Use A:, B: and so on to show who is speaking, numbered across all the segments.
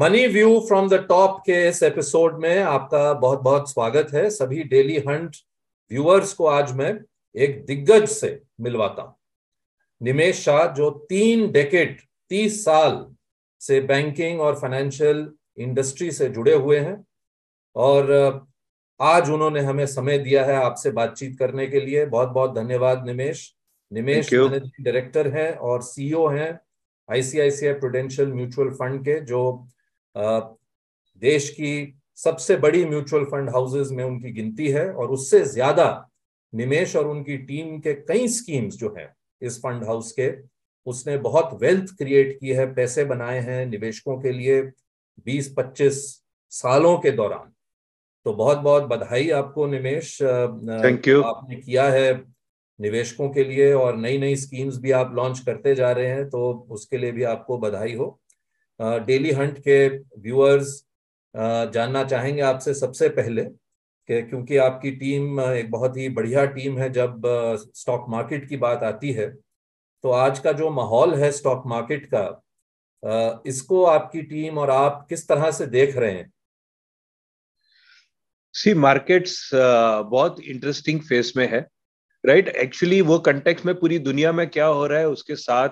A: Money view from the top के इस episode में आपका बहुत बहुत स्वागत है सभी डेली हंट व्यूअर्स को आज मैं एक दिग्गज से मिलवाता हूं निमेश शाह जो तीन डेकेट तीस साल से बैंकिंग और फाइनेंशियल इंडस्ट्री से जुड़े हुए हैं और आज उन्होंने हमें समय दिया है आपसे बातचीत करने के लिए बहुत बहुत धन्यवाद निमेश निमेश डायरेक्टर हैं और सीईओ e हैं आईसीआईसीआई प्रोडेंशियल म्यूचुअल फंड के जो देश की सबसे बड़ी म्यूचुअल फंड हाउसेज में उनकी गिनती है और उससे ज्यादा निमेश और उनकी टीम के कई स्कीम्स जो हैं इस फंड हाउस के उसने बहुत वेल्थ क्रिएट की है पैसे बनाए हैं निवेशकों के लिए 20-25 सालों के दौरान तो बहुत बहुत बधाई आपको निमेश थैंक यू आपने किया है निवेशकों के लिए और नई नई स्कीम्स भी आप लॉन्च करते जा रहे हैं तो उसके लिए भी आपको बधाई हो डेली हंट के व्यूअर्स जानना चाहेंगे आपसे सबसे पहले कि क्योंकि आपकी टीम एक बहुत ही बढ़िया टीम है जब स्टॉक मार्केट की बात आती है तो आज का जो माहौल है स्टॉक मार्केट का इसको आपकी टीम और आप किस
B: तरह से देख रहे हैं सी मार्केट्स बहुत इंटरेस्टिंग फेस में है राइट right? एक्चुअली वो कंटेक्स में पूरी दुनिया में क्या हो रहा है उसके साथ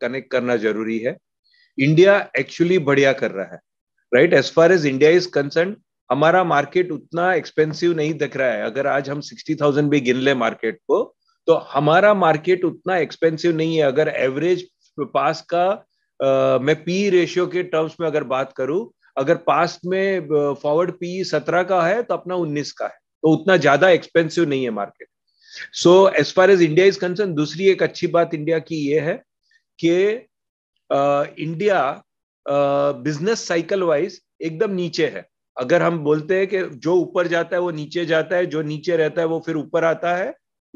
B: कनेक्ट करना जरूरी है इंडिया एक्चुअली बढ़िया कर रहा है right as far as India is concern हमारा मार्केट उतना एक्सपेंसिव नहीं दिख रहा है अगर आज हम सिक्सटी थाउजेंड भी गिन ले मार्केट को तो हमारा मार्केट उतना एक्सपेंसिव नहीं है अगर एवरेज पास का आ, मैं पी रेशियो के टर्म्स में अगर बात करूं अगर पास्ट में फॉरवर्ड पी सत्रह का है तो अपना उन्नीस का है तो उतना ज्यादा एक्सपेंसिव नहीं है market so as far as India is concern दूसरी एक अच्छी बात इंडिया की ये है कि इंडिया बिजनेस साइकिल वाइज एकदम नीचे है अगर हम बोलते हैं कि जो ऊपर जाता है वो नीचे जाता है जो नीचे रहता है वो फिर ऊपर आता है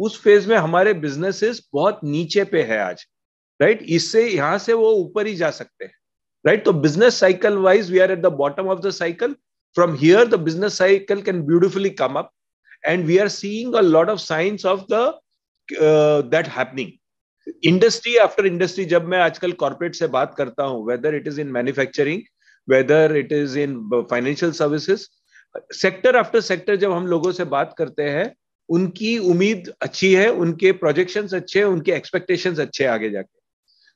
B: उस फेज में हमारे बिजनेसेस बहुत नीचे पे है आज राइट इससे यहां से वो ऊपर ही जा सकते हैं राइट तो business cycle wise we are at the bottom of the cycle from here the business cycle can beautifully come up and we are seeing a of signs of of the uh, industry after industry जब मैं आजकल corporate से बात करता हूँ whether it is in manufacturing whether it is in financial services sector after sector जब हम लोगों से बात करते हैं उनकी उम्मीद अच्छी है उनके प्रोजेक्शन अच्छे हैं उनके एक्सपेक्टेशन अच्छे आगे जाके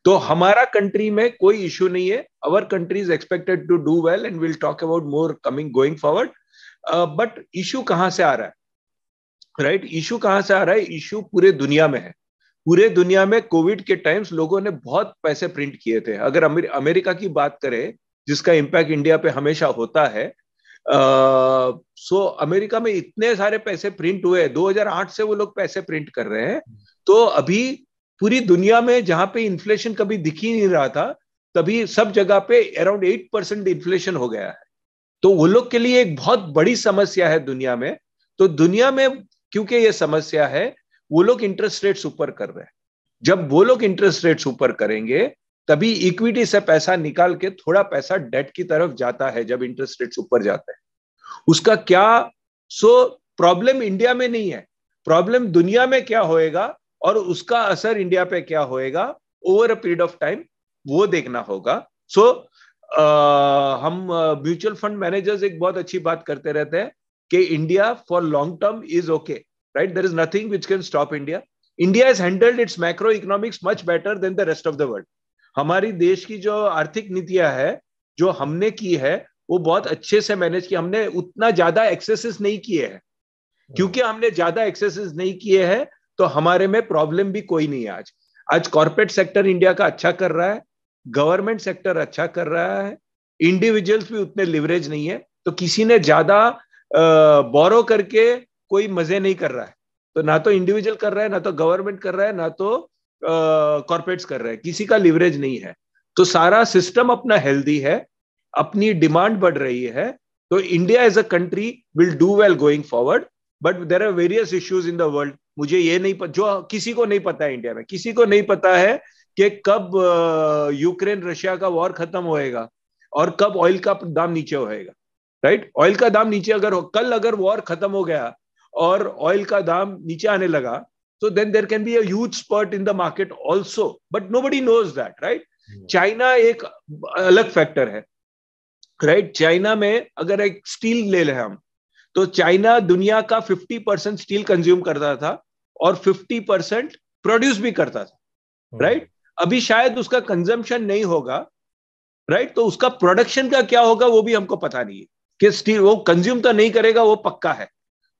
B: तो हमारा कंट्री में कोई इश्यू नहीं है our country is expected to do well and will talk about more coming going forward but issue कहां से आ रहा है राइट right? इशू कहां से आ रहा है इशू पूरे दुनिया में है पूरे दुनिया में कोविड के टाइम्स लोगों ने बहुत पैसे प्रिंट किए थे अगर अमेरिका की बात करें जिसका इम्पैक्ट इंडिया पे हमेशा होता है सो uh, so, अमेरिका में इतने सारे पैसे प्रिंट हुए 2008 से वो लोग पैसे प्रिंट कर रहे हैं तो अभी पूरी दुनिया में जहां पे इन्फ्लेशन कभी दिख ही नहीं रहा था तभी सब जगह पे अराउंड एट परसेंट इन्फ्लेशन हो गया है तो वो लोग के लिए एक बहुत बड़ी समस्या है दुनिया में तो दुनिया में क्योंकि ये समस्या है वो लोग इंटरेस्ट रेट्स ऊपर कर रहे हैं जब वो लोग इंटरेस्ट रेट्स ऊपर करेंगे तभी इक्विटी से पैसा निकाल के थोड़ा पैसा डेट की तरफ जाता है जब इंटरेस्ट रेट्स ऊपर जाते हैं उसका क्या सो प्रॉब्लम इंडिया में नहीं है प्रॉब्लम दुनिया में क्या होएगा और उसका असर इंडिया पे क्या होएगा over a period of time वो देखना होगा सो so, हम म्यूचुअल फंड मैनेजर्स एक बहुत अच्छी बात करते रहते हैं कि India for long term is okay right? There is nothing which can stop India. India has handled its macroeconomics much better than the rest of the world. हमारी देश की जो आर्थिक नीतियां है जो हमने की है वो बहुत अच्छे से मैनेज की हमने उतना ज्यादा एक्सेसेस नहीं किए हैं क्योंकि हमने ज्यादा एक्सेसेस नहीं किए हैं तो हमारे में प्रॉब्लम भी कोई नहीं आज आज कॉर्पोरेट सेक्टर इंडिया का अच्छा कर रहा है गवर्नमेंट सेक्टर अच्छा कर रहा है इंडिविजुअल्स भी उतने लिवरेज नहीं है तो किसी ने ज्यादा बोरो करके कोई मजे नहीं कर रहा है तो ना तो इंडिविजुअल कर रहा है ना तो गवर्नमेंट कर रहा है ना तो कॉर्पोरेट्स कर रहा है किसी का लिवरेज नहीं है तो सारा सिस्टम अपना हेल्दी है अपनी डिमांड बढ़ रही है तो India as a country will do well going forward but there are various issues in the world मुझे ये नहीं पता जो किसी को नहीं पता है इंडिया में किसी को नहीं पता है कि कब यूक्रेन रशिया का वॉर खत्म होएगा और कब ऑयल का दाम नीचे होएगा राइट ऑयल का दाम नीचे अगर हो कल अगर वॉर खत्म हो गया और ऑयल का दाम नीचे आने लगा तो then there can be a spurt in the market also but nobody knows that right China एक अलग फैक्टर है राइट right? चाइना में अगर एक स्टील ले लें हम तो चाइना दुनिया का 50 परसेंट स्टील कंज्यूम करता था और 50 परसेंट प्रोड्यूस भी करता था राइट hmm. right? अभी शायद उसका कंजम्पशन नहीं होगा राइट right? तो उसका प्रोडक्शन का क्या होगा वो भी हमको पता नहीं है कि स्टील वो कंज्यूम तो नहीं करेगा वो पक्का है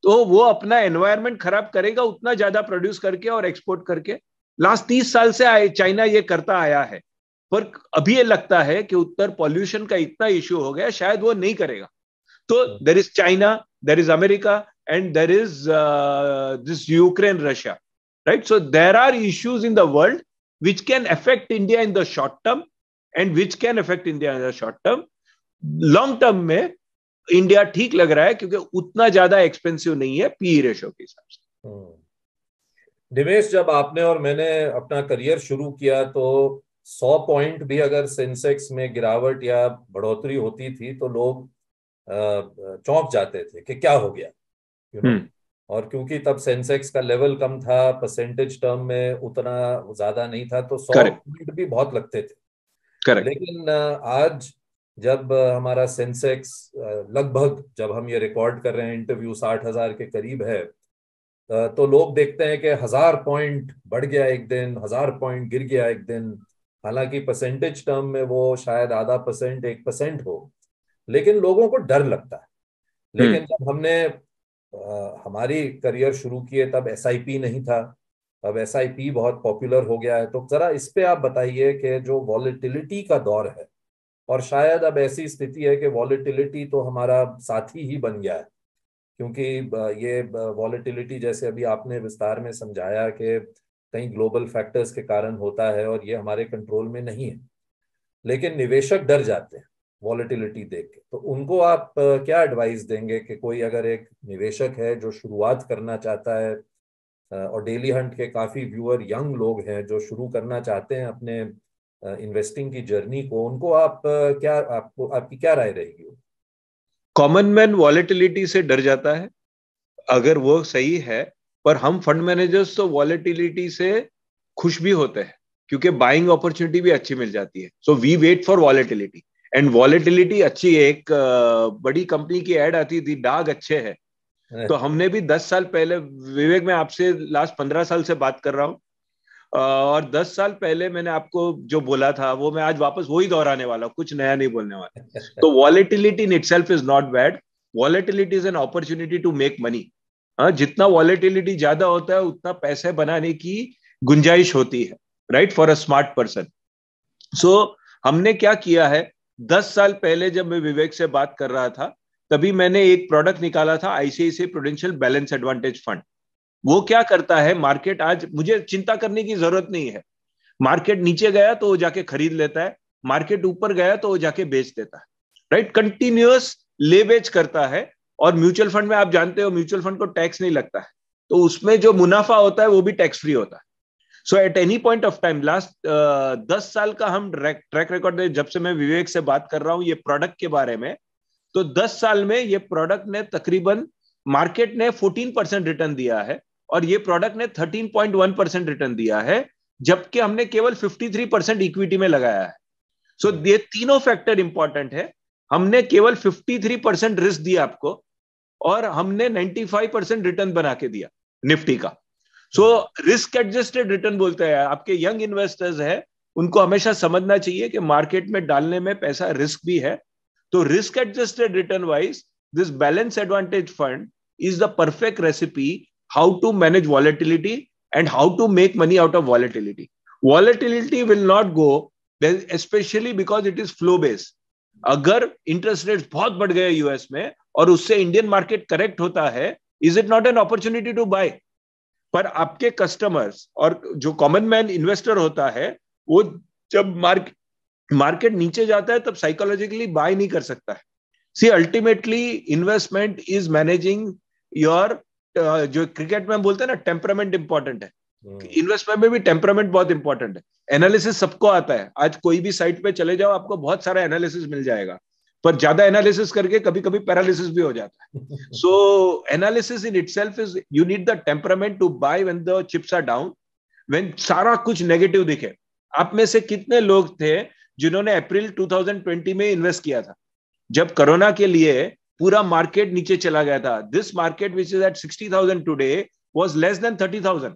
B: तो वो अपना एनवायरमेंट खराब करेगा उतना ज्यादा प्रोड्यूस करके और एक्सपोर्ट करके लास्ट तीस साल से चाइना ये करता आया है पर अभी ये लगता है कि उत्तर पॉल्यूशन का इतना इश्यू हो गया शायद वो नहीं करेगा तो there is China there is America and there is this Ukraine Russia right so there are issues in the world which can affect India in the short term and which can affect India in the short term long term में India ठीक लग रहा है क्योंकि उतना ज्यादा expensive नहीं है पी रेशो e के हिसाब
A: से हम्म।
B: दिवेश जब आपने और मैंने अपना करियर शुरू किया
A: तो सौ पॉइंट भी अगर सेंसेक्स में गिरावट या बढ़ोतरी होती थी तो लोग चौंक जाते थे कि क्या हो गया you know? हम्म। और क्योंकि तब सेंसेक्स का लेवल कम था परसेंटेज टर्म में उतना ज्यादा नहीं था तो सौ पॉइंट भी बहुत लगते थे Correct. लेकिन आज जब हमारा सेंसेक्स लगभग जब हम ये रिकॉर्ड कर रहे हैं इंटरव्यू साठ हजार के करीब है तो लोग देखते हैं कि हजार पॉइंट बढ़ गया एक दिन हजार पॉइंट गिर गया एक दिन हालांकि परसेंटेज टर्म में वो शायद आधा परसेंट एक परसेंट हो लेकिन लोगों को डर लगता है हम्म। लेकिन जब हमने आ, हमारी करियर शुरू किए तब एस नहीं था अब एस बहुत पॉपुलर हो गया है तो जरा इस पे आप बताइए कि जो वॉलिटिलिटी का दौर है और शायद अब ऐसी स्थिति है कि वॉलिटिलिटी तो हमारा साथी ही बन गया है क्योंकि ये वॉलिटिलिटी जैसे अभी आपने विस्तार में समझाया कि कई ग्लोबल फैक्टर्स के कारण होता है और ये हमारे कंट्रोल में नहीं है लेकिन निवेशक डर जाते हैं वॉलिटिलिटी देख के तो उनको आप क्या एडवाइस देंगे कि कोई अगर एक निवेशक है जो शुरुआत करना चाहता है और डेली हंट के काफ़ी व्यूअर यंग लोग हैं जो शुरू करना चाहते हैं अपने इन्वेस्टिंग की जर्नी को उनको आप क्या आपको आपकी क्या राय रहेगी
B: कॉमन मैन वॉलेटिलिटी से डर जाता है अगर वो सही है पर हम फंड मैनेजर्स तो वॉलेटिलिटी से खुश भी होते हैं क्योंकि बाइंग अपॉर्चुनिटी भी अच्छी मिल जाती है so we wait for volatility and volatility अच्छी है एक बड़ी कंपनी की एड आती थी डाग अच्छे है हाँ। तो हमने भी दस साल पहले विवेक मैं आपसे लास्ट पंद्रह साल से बात कर रहा हूँ और दस साल पहले मैंने आपको जो बोला था वो मैं आज वापस वही दोहराने वाला हूँ कुछ नया नहीं बोलने वाला तो volatility in it is not bad volatility is an opportunity to make money जितना वॉलेटिलिटी ज्यादा होता है उतना पैसे बनाने की गुंजाइश होती है right for a smart person so हमने क्या किया है दस साल पहले जब मैं विवेक से बात कर रहा था तभी मैंने एक प्रोडक्ट निकाला था ICICI Prudential balance advantage fund वो क्या करता है मार्केट आज मुझे चिंता करने की जरूरत नहीं है मार्केट नीचे गया तो वो जाके खरीद लेता है मार्केट ऊपर गया तो वो जाके बेच देता है राइट कंटिन्यूअस ले बेच करता है और म्यूचुअल फंड में आप जानते हो म्यूचुअल फंड को टैक्स नहीं लगता है तो उसमें जो मुनाफा होता है वो भी टैक्स फ्री होता है so at any point of time last दस साल का हम ट्रैक रिकॉर्ड जब से मैं विवेक से बात कर रहा हूं ये प्रोडक्ट के बारे में तो दस साल में ये प्रोडक्ट ने तकरीबन मार्केट ने फोर्टीन परसेंट रिटर्न दिया है और ये प्रोडक्ट ने 13.1 परसेंट रिटर्न दिया है जबकि हमने केवल 53 परसेंट इक्विटी में लगाया है सो so, ये तीनों फैक्टर इंपॉर्टेंट है हमने केवल 53 परसेंट रिस्क दिया आपको और हमने 95 परसेंट रिटर्न बना के दिया निफ्टी का सो रिस्क एडजस्टेड रिटर्न बोलते हैं आपके यंग इन्वेस्टर्स है उनको हमेशा समझना चाहिए कि मार्केट में डालने में पैसा रिस्क भी है तो risk adjusted return wise this balance advantage fund is the perfect recipe how to manage volatility and how to make money out of volatility. Volatility will not go, especially because it is flow based. अगर interest rate बहुत बढ़ गए US में और उससे Indian market correct होता है is it not an opportunity to buy पर आपके कस्टमर्स और जो कॉमन मैन इन्वेस्टर होता है वो जब मार्केट मार्केट नीचे जाता है तब साइकोलॉजिकली बाय नहीं कर सकता है see ultimately investment is managing your जो क्रिकेट में हम बोलते हैं ना टेम्परामेंट इंपॉर्टेंट है इन्वेस्टमेंट हम्म। में भी टेम्परामेंट बहुत इंपॉर्टेंट है एनालिसिस सबको आता है आज कोई भी साइट पे चले जाओ आपको बहुत सारा एनालिसिस मिल जाएगा पर ज्यादा एनालिसिस करके कभी कभी पैरालिसिस भी हो जाता है so analysis in it is you need the temperament to buy when the chips are down when सारा कुछ नेगेटिव दिखे आप में से कितने लोग थे जिन्होंने अप्रैल 2020 में इन्वेस्ट किया था जब कोरोना के लिए पूरा मार्केट नीचे चला गया था this market which is at sixty thousand today was less than thirty thousand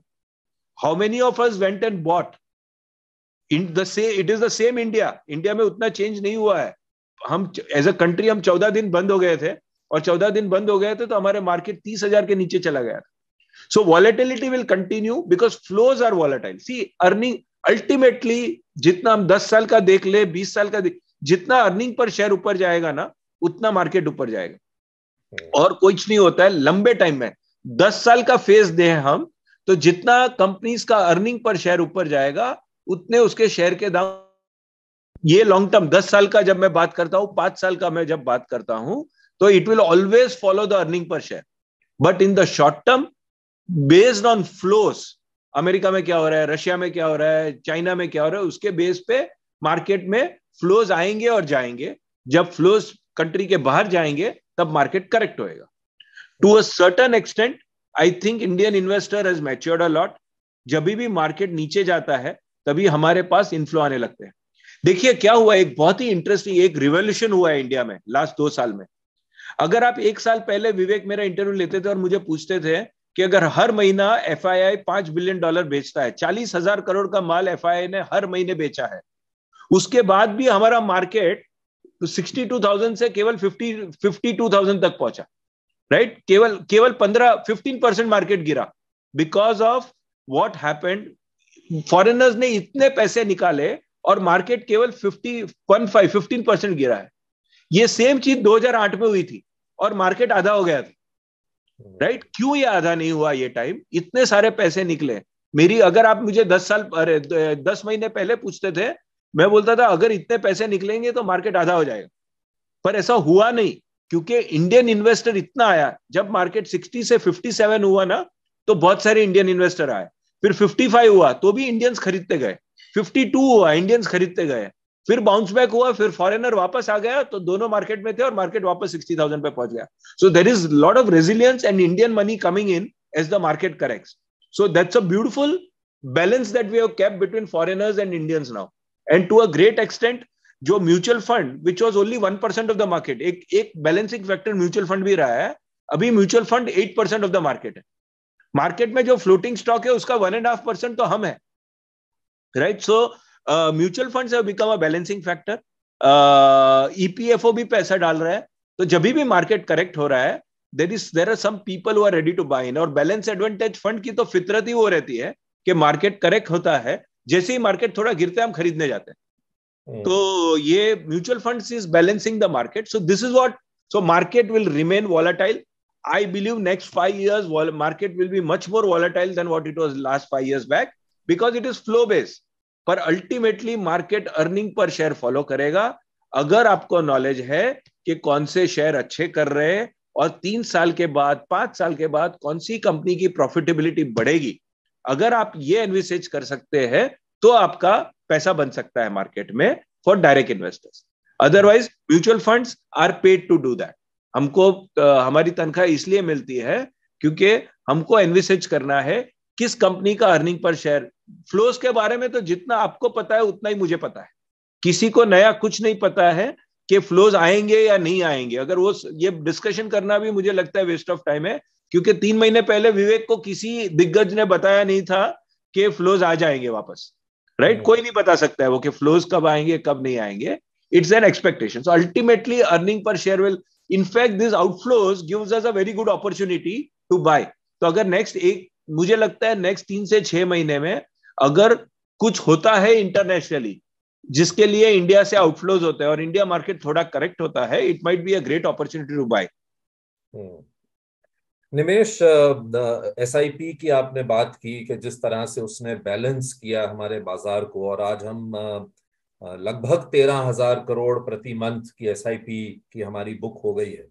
B: how many of us went and bought in the say it is the same India India में उतना change नहीं हुआ है हम एज अ कंट्री हम चौदह दिन बंद हो गए थे और चौदह दिन बंद हो गए थे तो हमारे मार्केट तीस हजार के नीचे चला गया था so volatility will continue because flows are volatile see earning ultimately जितना हम दस साल का देख ले बीस साल का जितना अर्निंग पर शेयर ऊपर जाएगा ना उतना मार्केट ऊपर जाएगा हम्म। और कुछ नहीं होता है लंबे टाइम में दस साल का फेज दे हम तो जितना कंपनीज का अर्निंग पर शेयर ऊपर जाएगा उतने उसके शेयर के दाम ये लॉन्ग टर्म दस साल का जब मैं बात करता हूं पांच साल का मैं जब बात करता हूं तो it will always follow the earning पर share but in the short term based on flows America में क्या हो रहा है रशिया में क्या हो रहा है चाइना में क्या हो रहा है उसके बेस पे मार्केट में फ्लोज आएंगे और जाएंगे जब फ्लोज कंट्री के बाहर जाएंगे तब मार्केट करेक्ट होएगा to a certain extent I think Indian investor has matured a lot जब भी मार्केट नीचे जाता है तभी हमारे पास इन्फ्लो आने लगते हैं देखिए क्या हुआ एक बहुत ही इंटरेस्टिंग एक रिवोल्यूशन हुआ है इंडिया में लास्ट दो साल में अगर आप एक साल पहले विवेक मेरा इंटरव्यू लेते थे और मुझे पूछते थे कि अगर हर महीना एफ आई आई पांच बिलियन डॉलर बेचता है चालीस हजार करोड़ का माल एफ आई आई ने हर महीने बेचा है उसके बाद भी हमारा मार्केट तो 62,000 से केवल 50 52,000 तक पहुंचा राइट right? केवल केवल 15 15 परसेंट मार्केट गिरा because of what happened foreigners ने इतने पैसे निकाले और मार्केट केवल fifty one five fifteen percent गिरा है ये सेम चीज 2008 में हुई थी और मार्केट आधा हो गया था राइट right? क्यों ये आधा नहीं हुआ ये टाइम इतने सारे पैसे निकले मेरी अगर आप मुझे दस साल अरे दस महीने पहले पूछते थे मैं बोलता था अगर इतने पैसे निकलेंगे तो मार्केट आधा हो जाएगा पर ऐसा हुआ नहीं क्योंकि इंडियन इन्वेस्टर इतना आया जब मार्केट 60 से 57 हुआ ना तो बहुत सारे इंडियन इन्वेस्टर आए फिर 55 हुआ तो भी इंडियंस खरीदते गए 52 हुआ इंडियंस खरीदते गए फिर बाउंस बैक हुआ फिर फॉरेनर वापस आ गया तो दोनों मार्केट में थे और मार्केट वापस सिक्सटी थाउजेंड पे पहुंच गया so there is lot of resilience and Indian money coming in as the market correct so that's a beautiful balance that we have kept between foreigners and Indians now and to a great extent जो mutual fund which was only one percent of the market एक एक balancing factor mutual fund भी रहा है अभी mutual fund eight percent of the market है market में जो फ्लोटिंग स्टॉक है उसका वन एंड हाफ परसेंट तो हम है right so mutual fund become a balancing factor EPFO भी पैसा डाल रहा है तो जब भी मार्केट करेक्ट हो रहा है there is there are some people who are ready to buy in और बैलेंस एडवांटेज फंड की तो फितरत ही वो रहती है कि मार्केट करेक्ट होता है जैसे ही मार्केट थोड़ा गिरते हैं हम खरीदने जाते हैं तो ये mutual fund is balancing the market so this is what so market will remain volatile I believe next five is market will be much more volatile than what it was last five years back because it is flow based पर ultimately market earning पर share follow करेगा अगर आपको knowledge है कि कौन से share अच्छे कर रहे हैं और तीन साल के बाद पांच साल के बाद कौन सी कंपनी की प्रॉफिटेबिलिटी बढ़ेगी अगर आप ये एनविसेज कर सकते हैं तो आपका पैसा बन सकता है मार्केट में for direct investors otherwise mutual funds are paid to do that हमको हमारी तनख्वाह इसलिए मिलती है क्योंकि हमको एनविसेज करना है किस कंपनी का अर्निंग पर शेयर फ्लोज के बारे में तो जितना आपको पता है उतना ही मुझे पता है किसी को नया कुछ नहीं पता है कि फ्लोज आएंगे या नहीं आएंगे अगर वो ये डिस्कशन करना भी मुझे लगता है वेस्ट ऑफ टाइम है क्योंकि तीन महीने पहले विवेक को किसी दिग्गज ने बताया नहीं था कि फ्लोज आ जाएंगे वापस राइट right? हम्म। कोई नहीं बता सकता है वो कि फ्लोज कब आएंगे कब नहीं आएंगे it's an expectation ultimately earning पर share will in fact this outflows gives us a very good opportunity to buy तो अगर नेक्स्ट एक मुझे लगता है नेक्स्ट तीन से छह महीने में अगर कुछ होता है इंटरनेशनली जिसके लिए इंडिया से आउटफ्लोज होते हैं और इंडिया मार्केट थोड़ा करेक्ट होता है it might be a great opportunity to buy Nimesh S
A: I P की आपने बात की कि जिस तरह से उसने बैलेंस किया हमारे बाजार को और आज हम लगभग तेरह हजार करोड़ प्रति मंथ की एस आई पी की हमारी बुक हो गई है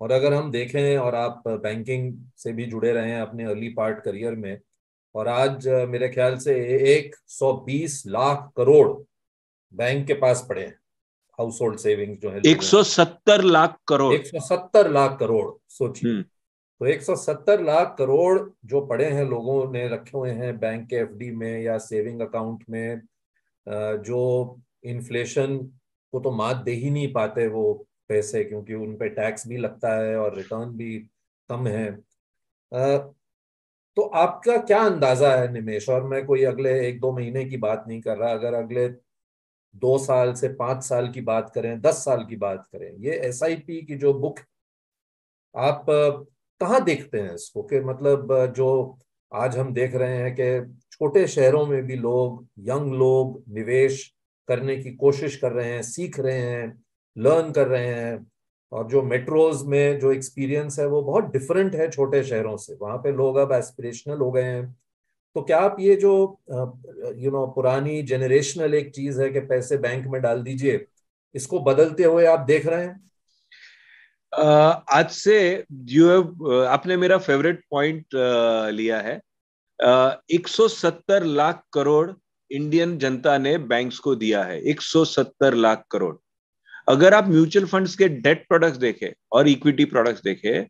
A: और अगर हम देखें और आप बैंकिंग से भी जुड़े रहे हैं अपने अर्ली पार्ट करियर में और आज मेरे ख्याल से एक सौ बीस लाख करोड़ बैंक के पास पड़े हैं हाउस होल्ड सेविंग जो है
B: सत्तर लाख
A: करोड़ सत्तर लाख करोड़ सोचिए हम्म। तो 170 लाख करोड़ जो पड़े हैं लोगों ने रखे हुए हैं बैंक के एफ में या सेविंग अकाउंट में जो इन्फ्लेशन को तो मात दे ही नहीं पाते वो पैसे क्योंकि उन पे टैक्स भी लगता है और रिटर्न भी कम है तो आपका क्या अंदाजा है निमेश और मैं कोई अगले एक दो महीने की बात नहीं कर रहा अगर अगले दो साल से पांच साल की बात करें दस साल की बात करें ये एस की जो बुक आप कहाँ देखते हैं इसको कि मतलब जो आज हम देख रहे हैं कि छोटे शहरों में भी लोग यंग लोग निवेश करने की कोशिश कर रहे हैं सीख रहे हैं लर्न कर रहे हैं और जो मेट्रोज में जो एक्सपीरियंस है वो बहुत डिफरेंट है छोटे शहरों से वहाँ पे लोग अब एस्पिरेशनल हो गए हैं तो क्या आप ये जो यू नो पुरानी जेनरेशनल एक चीज है कि पैसे बैंक में डाल दीजिए इसको बदलते हुए आप देख रहे हैं
B: आज से यू हैव आपने मेरा फेवरेट पॉइंट लिया है एक 170 लाख करोड़ इंडियन जनता ने बैंक्स को दिया है 170 लाख करोड़ अगर आप म्यूचुअल फंड्स के डेट प्रोडक्ट्स देखें और इक्विटी प्रोडक्ट्स देखें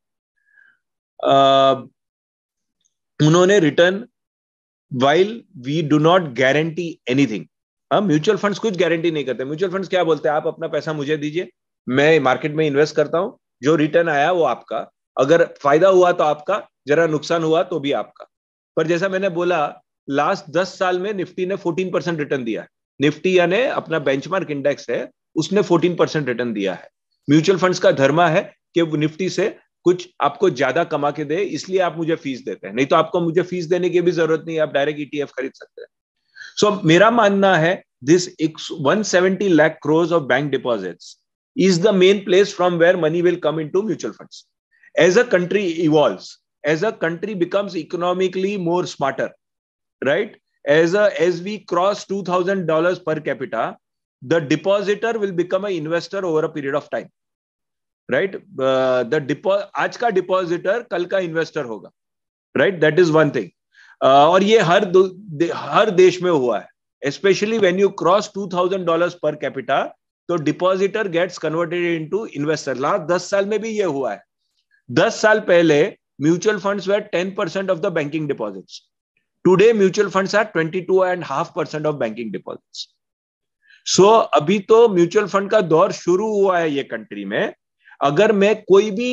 B: उन्होंने return while we do not guarantee anything हम म्यूचुअल फंड्स कुछ गारंटी नहीं करते म्यूचुअल फंड्स क्या बोलते हैं आप अपना पैसा मुझे दीजिए मैं मार्केट में इन्वेस्ट करता हूं जो रिटर्न आया वो आपका अगर फायदा हुआ तो आपका जरा नुकसान हुआ तो भी आपका पर जैसा मैंने बोला लास्ट दस साल में निफ्टी ने फोर्टीन परसेंट रिटर्न दिया है निफ्टी यानी अपना बेंचमार्क इंडेक्स है उसने फोर्टीन परसेंट रिटर्न दिया है म्यूचुअल फंड्स का धर्मा है कि निफ्टी से कुछ आपको ज्यादा कमा के दे इसलिए आप मुझे फीस देते हैं नहीं तो आपको मुझे फीस देने की भी जरूरत नहीं आप डायरेक्ट ईटीएफ खरीद सकते हैं सो so, मेरा मानना है this seventy lakh crores of bank deposits is the main place from where money will come into mutual funds. As a country evolves, as a country becomes economically more smarter, right? As, a, as we cross $2,000 per capita, the depositor will become an investor over a period of time. Right uh, the आज का depositor कल का investor होगा right? That is one thing. Thing uh, और ये हर दे, हर देश में हुआ है specially when you cross two thousand dollar per capita तो depositor gets converted into investor last दस साल में भी ये हुआ है दस साल पहले mutual funds ten percent of the banking deposits today mutual funds are twenty two and half percent of banking deposits so अभी तो म्यूचुअल फंड का दौर शुरू हुआ है ये कंट्री में अगर मैं कोई भी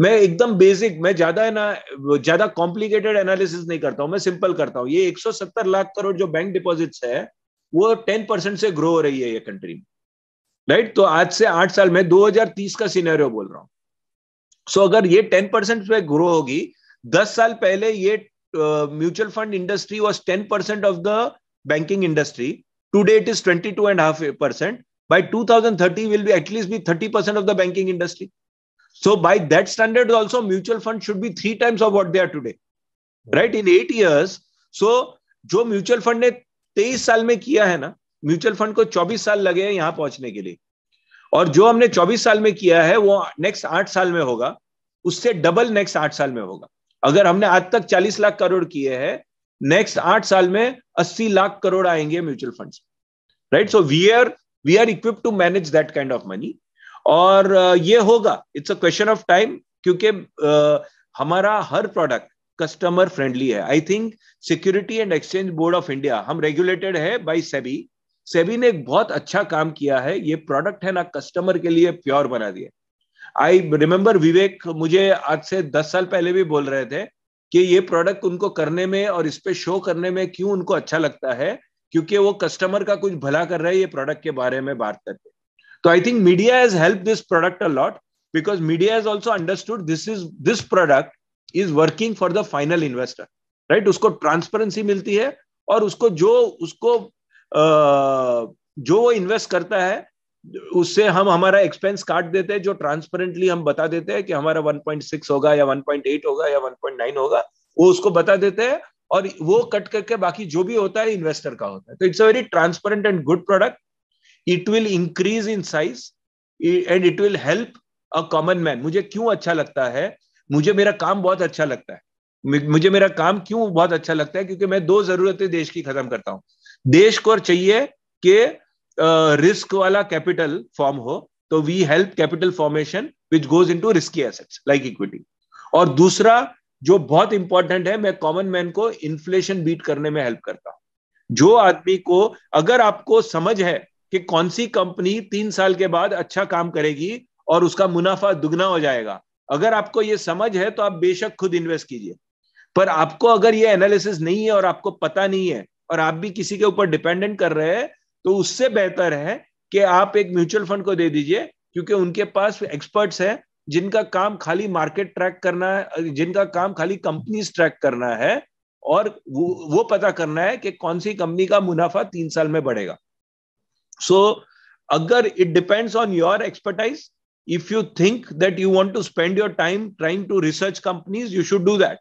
B: मैं एकदम बेसिक मैं ज्यादा ना ज्यादा कॉम्प्लिकेटेड एनालिसिस नहीं करता हूं मैं सिंपल करता हूं ये 170 लाख करोड़ जो बैंक डिपॉजिट्स है वो 10 परसेंट से ग्रो हो रही है ये कंट्री में राइट तो आज से आठ साल में 2030 का सिनेरियो बोल रहा हूं सो अगर ये 10 परसेंट पे ग्रो होगी 10 साल पहले ये mutual fund industry was ten percent of the banking industry to date is twenty two and half percent by two thousand thirty will be at least be thirty percent of the banking industry so by that standard also mutual fund should be three times of what they are today right in eight years so जो mutual fund ने तेईस साल में किया है ना mutual fund को 24 साल लगे हैं यहां पहुंचने के लिए और जो हमने 24 साल में किया है वो नेक्स्ट आठ साल में होगा उससे डबल नेक्स्ट आठ साल में होगा अगर हमने आज तक 40 लाख करोड़ किए हैं नेक्स्ट आठ साल में 80 लाख करोड़ आएंगे mutual fund right so we are we are equip to manage that kind of money और ये होगा it's a question of time क्योंकि uh, हमारा हर प्रोडक्ट कस्टमर फ्रेंडली है I think security and exchange board of India हम regulated है by SEBI SEBI ने एक बहुत अच्छा काम किया है ये प्रोडक्ट है ना कस्टमर के लिए प्योर बना दिया आई रिमेम्बर विवेक मुझे आज से दस साल पहले भी बोल रहे थे कि ये प्रोडक्ट उनको करने में और इस पे शो करने में क्यों उनको अच्छा लगता है क्योंकि वो कस्टमर का कुछ भला कर रहा है ये प्रोडक्ट के बारे में बात करते तो I think media has help this product a lot media media also understood this this is this product is working for the final investor उसको ट्रांसपेरेंसी मिलती है और उसको जो उसको जो वो इन्वेस्ट करता है उससे हम हमारा एक्सपेंस काट देते हैं जो ट्रांसपेरेंटली हम बता देते हैं कि हमारा 1.6 होगा या 1.8 होगा या 1.9 होगा वो उसको बता देते हैं और वो कट करके बाकी जो भी होता है इन्वेस्टर का होता है तो it's a very transparent and good product it will increase in size and it will help a common man मुझे क्यों अच्छा लगता है मुझे मेरा काम बहुत अच्छा लगता है मुझे मेरा काम क्यों बहुत अच्छा लगता है क्योंकि मैं दो जरूरतें देश की खत्म करता हूँ देश को चाहिए कि रिस्क वाला कैपिटल फॉर्म हो तो we help capital formation which goes into risky assets like equity और दूसरा जो बहुत इंपॉर्टेंट है मैं कॉमन मैन को इन्फ्लेशन बीट करने में हेल्प करता हूं जो आदमी को अगर आपको समझ है कि कौन सी कंपनी तीन साल के बाद अच्छा काम करेगी और उसका मुनाफा दुगना हो जाएगा अगर आपको ये समझ है तो आप बेशक खुद इन्वेस्ट कीजिए पर आपको अगर ये एनालिसिस नहीं है और आपको पता नहीं है और आप भी किसी के ऊपर डिपेंडेंट कर रहे हैं तो उससे बेहतर है कि आप एक म्यूचुअल फंड को दे दीजिए क्योंकि उनके पास एक्सपर्ट्स हैं जिनका काम खाली मार्केट ट्रैक करना है जिनका काम खाली कंपनीज ट्रैक करना है और वो वो पता करना है कि कौन सी कंपनी का मुनाफा तीन साल में बढ़ेगा सो so, अगर it depends on your expertise if you think that you want to spend your time trying to research companies you should do that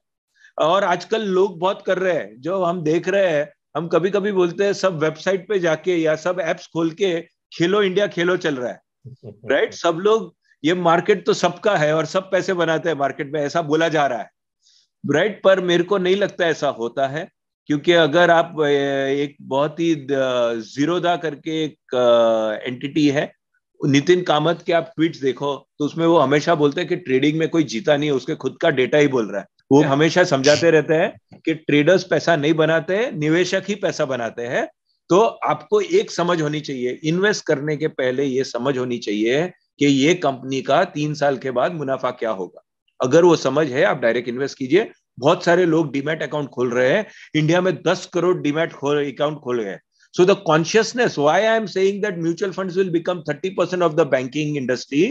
B: और आजकल लोग बहुत कर रहे हैं जो हम देख रहे हैं हम कभी कभी बोलते हैं सब वेबसाइट पे जाके या सब एप्स खोल के खेलो इंडिया खेलो चल रहा है राइट सब लोग ये मार्केट तो सबका है और सब पैसे बनाते हैं मार्केट में ऐसा बोला जा रहा है राइट पर मेरे को नहीं लगता ऐसा होता है क्योंकि अगर आप एक बहुत ही जीरोदा करके एक एंटिटी है नितिन कामत के आप ट्वीट देखो तो उसमें वो हमेशा बोलते हैं कि ट्रेडिंग में कोई जीता नहीं है उसके खुद का डेटा ही बोल रहा है वो हमेशा समझाते रहते हैं कि ट्रेडर्स पैसा नहीं बनाते निवेशक ही पैसा बनाते हैं तो आपको एक समझ होनी चाहिए इन्वेस्ट करने के पहले ये समझ होनी चाहिए कि ये कंपनी का तीन साल के बाद मुनाफा क्या होगा अगर वो समझ है आप डायरेक्ट इन्वेस्ट कीजिए बहुत सारे लोग डीमेट अकाउंट खोल रहे हैं इंडिया में दस करोड़ डीमेट अकाउंट खोल गए the consciousness why I am saying that mutual funds will become thirty percent of the banking industry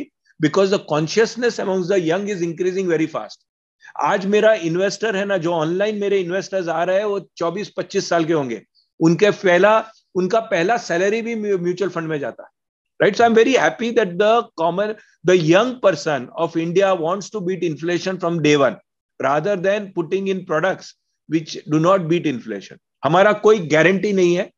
B: because the consciousness amongst the young is increasing very fast आज मेरा investor है ना जो online मेरे investors आ रहे हैं वो 24-25 साल के होंगे उनके पहला उनका पहला सैलरी भी म्यूचुअल फंड में जाता है so I am very happy that the common the young person of India wants to beat inflation from day one rather than putting in products which do not beat inflation हमारा कोई guarantee नहीं है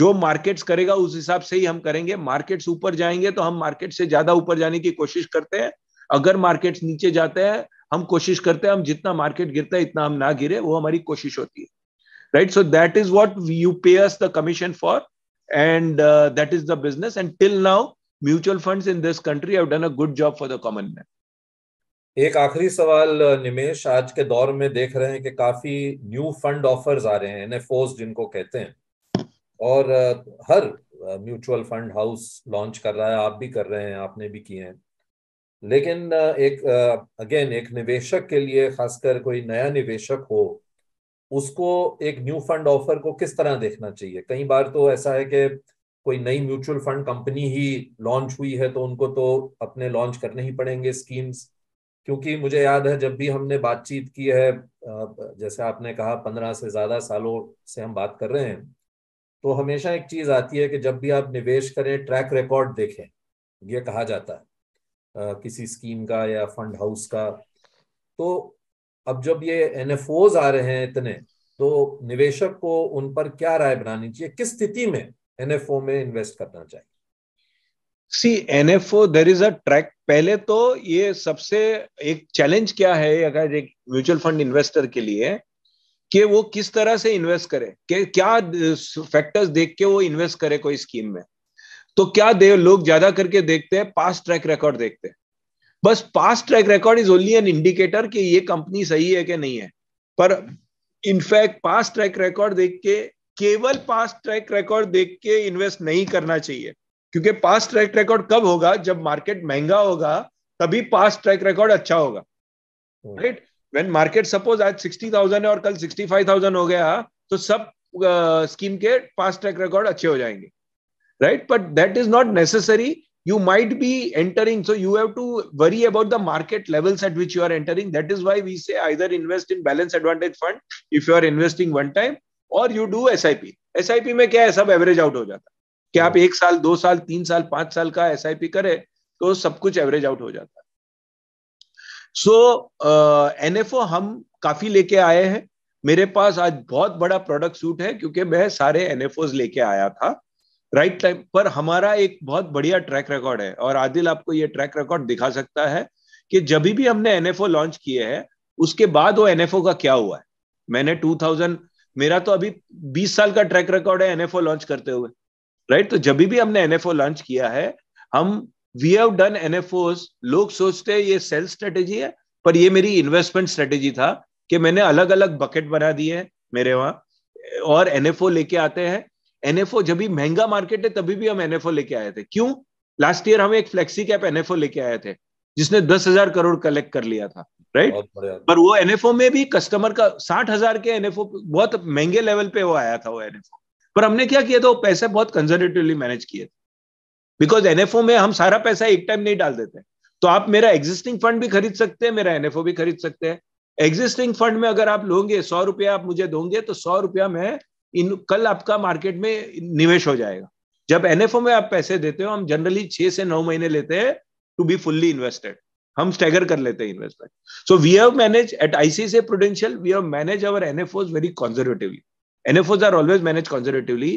B: जो markets करेगा उस हिसाब से ही हम करेंगे मार्केट्स ऊपर जाएंगे तो हम मार्केट से ज्यादा ऊपर जाने की कोशिश करते हैं अगर मार्केट्स नीचे जाते हैं हम कोशिश करते हैं हम जितना मार्केट गिरता है इतना हम ना गिरे वो हमारी कोशिश होती है right so that is what you pay us the commission for and that is the business and till now mutual fund in this country have done a good job for the common man एक आखिरी सवाल uh, निमेश आज के दौर में देख रहे हैं कि काफी
A: न्यू फंड ऑफर्स आ रहे हैं एनएफओस जिनको कहते हैं और uh, हर म्यूचुअल फंड हाउस लॉन्च कर रहा है आप भी कर रहे हैं आपने भी किए हैं लेकिन एक अगेन एक निवेशक के लिए खासकर कोई नया निवेशक हो उसको एक न्यू फंड ऑफर को किस तरह देखना चाहिए कई बार तो ऐसा है कि कोई नई म्यूचुअल फंड कंपनी ही लॉन्च हुई है तो उनको तो अपने लॉन्च करने ही पड़ेंगे स्कीम्स क्योंकि मुझे याद है जब भी हमने बातचीत की है जैसे आपने कहा पंद्रह से ज्यादा सालों से हम बात कर रहे हैं तो हमेशा एक चीज आती है कि जब भी आप निवेश करें ट्रैक रिकॉर्ड देखें ये कहा जाता है किसी स्कीम का या फंड हाउस का तो अब जब ये एन आ रहे हैं इतने तो निवेशक को उन पर क्या राय बनानी चाहिए किस स्थिति में एन में
B: इन्वेस्ट करना चाहिए see N F O there is a track पहले तो ये सबसे एक चैलेंज क्या है अगर एक म्यूचुअल फंड इन्वेस्टर के लिए कि वो किस तरह से इन्वेस्ट करे क्या फैक्टर्स देख के वो इन्वेस्ट करे कोई स्कीम में तो क्या देव लोग ज्यादा करके देखते हैं पास ट्रैक रिकॉर्ड देखते हैं बस past track record is only an indicator कि ये कंपनी सही है कि नहीं है पर इनफैक्ट पास ट्रैक रिकॉर्ड देख के केवल पास ट्रैक रिकॉर्ड देख के इन्वेस्ट नहीं करना चाहिए क्योंकि पास ट्रैक रिकॉर्ड कब होगा जब मार्केट महंगा होगा तभी पास ट्रैक रिकॉर्ड अच्छा होगा राइट व्हेन मार्केट सपोज आज सिक्सटी थाउजेंड है और कल सिक्सटी फाइव थाउजेंड हो गया तो सब स्कीम के पास ट्रैक रिकॉर्ड अच्छे हो जाएंगे right? But that is not necessary. You might be entering, so you have to worry about the market levels at which you are entering. That is why we say either invest in balance advantage fund if you are investing one time, or you do SIP. SIP mein kya hai sab average out ho jata है कि आप एक साल दो साल तीन साल पांच साल का एस करें तो सब कुछ एवरेज आउट हो जाता है सो एन एफ हम काफी लेके आए हैं मेरे पास आज बहुत बड़ा प्रोडक्ट सूट है क्योंकि मैं सारे एन लेके आया था राइट टाइम पर हमारा एक बहुत बढ़िया ट्रैक रिकॉर्ड है और आदिल आपको ये ट्रैक रिकॉर्ड दिखा सकता है कि जब भी हमने एनएफओ लॉन्च किए हैं उसके बाद वो एनएफओ का क्या हुआ है मैंने 2000 मेरा तो अभी 20 साल का ट्रैक रिकॉर्ड है एनएफओ लॉन्च करते हुए राइट तो जब भी हमने एनएफओ लॉन्च किया है हम वी हैव डन एनएफओ लोग सोचते हैं ये सेल स्ट्रेटेजी है पर ये मेरी इन्वेस्टमेंट स्ट्रेटेजी था कि मैंने अलग अलग बकेट बना दिए मेरे वहां और एनएफओ लेके आते हैं एनएफओ जब भी महंगा मार्केट है तभी भी हम एनएफओ लेके आए थे क्यों लास्ट ईयर हम एक फ्लेक्सी कैप एनएफओ लेके आए थे जिसने दस हजार करोड़ कलेक्ट कर लिया था राइट पर वो एनएफओ में भी कस्टमर का साठ हजार के एनएफओ बहुत महंगे लेवल पे वो आया था वो एनएफओ पर हमने क्या किया था वो पैसे बहुत कंजर्वेटिवली मैनेज किए बिकॉज एनएफओ में हम सारा पैसा एक टाइम नहीं डाल देते तो आप मेरा एग्जिस्टिंग फंड भी खरीद सकते हैं मेरा एनएफओ भी खरीद सकते हैं एग्जिस्टिंग फंड में अगर आप लोगे सौ रुपया आप मुझे दोगे तो सौ रुपया मैं इन कल आपका मार्केट में निवेश हो जाएगा जब एनएफओ में आप पैसे देते हो हम जनरली छह से नौ महीने लेते हैं टू बी फुल्ली इन्वेस्टेड हम स्टैगर कर लेते हैं investment so we have manage at ICI Prudential we have manage our NFOs very conservatively NFOs are always managed conservatively,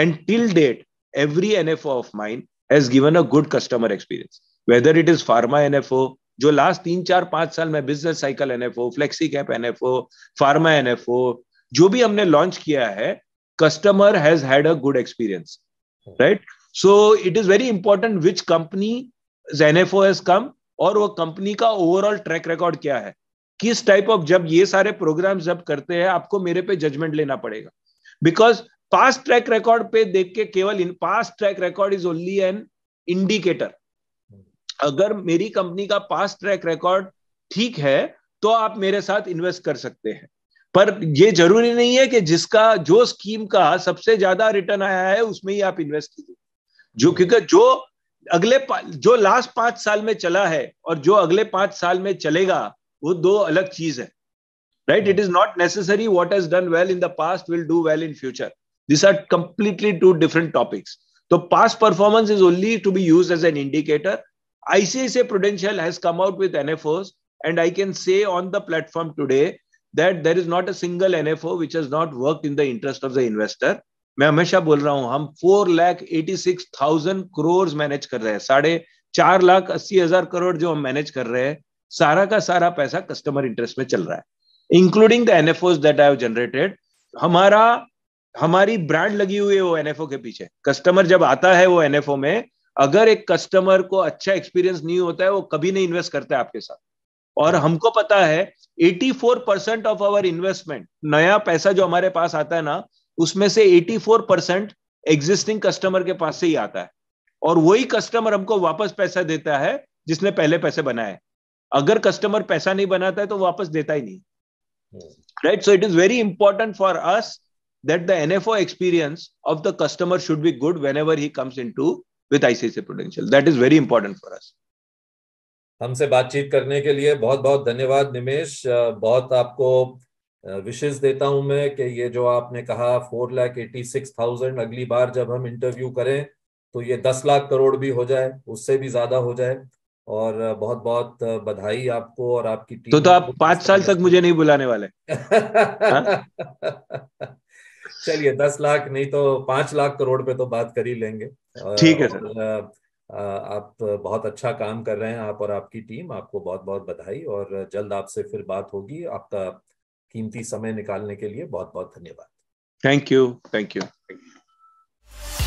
B: and till date, every NFO of mine has given a good customer experience. Whether it is pharma NFO, जो last तीन चार पांच साल में business cycle NFO flexi cap NFO pharma NFO जो भी हमने launch किया है customer has had a good experience right so it is very important which company जेनेफो हैज कम और वो कंपनी का ओवरऑल ट्रैक रिकॉर्ड क्या है किस टाइप ऑफ जब ये सारे प्रोग्राम जब करते हैं आपको मेरे पे जजमेंट लेना पड़ेगा बिकॉज पास्ट ट्रैक रिकॉर्ड पे देख के केवल in past track record is only an indicator अगर मेरी कंपनी का पास्ट ट्रैक रिकॉर्ड ठीक है तो आप मेरे साथ इन्वेस्ट कर सकते हैं पर यह जरूरी नहीं है कि जिसका जो स्कीम का सबसे ज्यादा रिटर्न आया है उसमें ही आप इन्वेस्ट कीजिए जो क्योंकि जो अगले जो लास्ट पांच साल में चला है और जो अगले पांच साल में चलेगा वो दो अलग चीज है right it is not necessary what has done well in the past will do well in future this are completely two different topics तो past performance is only to be use as an indicator ICICI Prudential has come out with NFOs, and I can say on the platform today that not is single N F O which has not work in the interest of the investor. मैं हमेशा बोल रहा हूं हम four lakh eighty six thousand crore manage कर रहे हैं साढ़े चार लाख अस्सी हजार करोड़ जो हम मैनेज कर रहे हैं सारा का सारा पैसा कस्टमर इंटरेस्ट में चल रहा है including the N F Os that I generated हमारा हमारी ब्रांड लगी हुई है वो एनएफओ के पीछे कस्टमर जब आता है वो एन एफ ओ में अगर एक कस्टमर को अच्छा एक्सपीरियंस नहीं होता है वो कभी नहीं इन्वेस्ट करता है आपके साथ और हाँ। हमको पता है 84 परसेंट ऑफ आवर इन्वेस्टमेंट नया पैसा जो हमारे पास आता है ना उसमें से 84 परसेंट एग्जिस्टिंग कस्टमर के पास से ही आता है और वही कस्टमर हमको वापस पैसा देता है जिसने पहले पैसे बनाए अगर कस्टमर पैसा नहीं बनाता है तो वापस देता ही नहीं right so it is very important for us that the oh experience of the customer should be good whenever he comes into with ICICI Prudential that is very important for us हमसे बातचीत
A: करने के लिए बहुत बहुत धन्यवाद निमेश बहुत आपको विशेष देता हूं मैं कि ये जो आपने कहा four lakh eighty six thousand अगली बार जब हम इंटरव्यू करें तो ये दस लाख करोड़ भी हो जाए उससे भी ज्यादा हो जाए और बहुत बहुत बधाई आपको और आपकी टीम तो, तो
B: आप पांच साल तक मुझे नहीं बुलाने वाले
A: चलिए दस लाख नहीं तो पांच लाख करोड़ पे तो बात कर ही लेंगे ठीक है सर आप बहुत अच्छा काम कर रहे हैं आप और आपकी टीम आपको बहुत बहुत बधाई और जल्द आपसे फिर बात होगी आपका कीमती समय निकालने के लिए
B: बहुत बहुत धन्यवाद थैंक यू थैंक यू